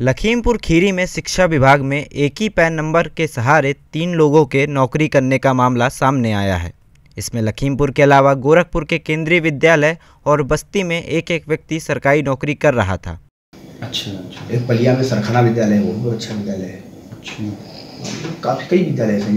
लखीमपुर खीरी में शिक्षा विभाग में एक ही पैन नंबर के सहारे तीन लोगों के नौकरी करने का मामला सामने आया है इसमें लखीमपुर के अलावा गोरखपुर के केंद्रीय विद्यालय और बस्ती में एक एक व्यक्ति सरकारी नौकरी कर रहा था अच्छा, अच्छा। एक पलिया में सरखाना विद्यालय वो अच्छा विद्यालय है अच्छा। काफ़ी कई विद्यालय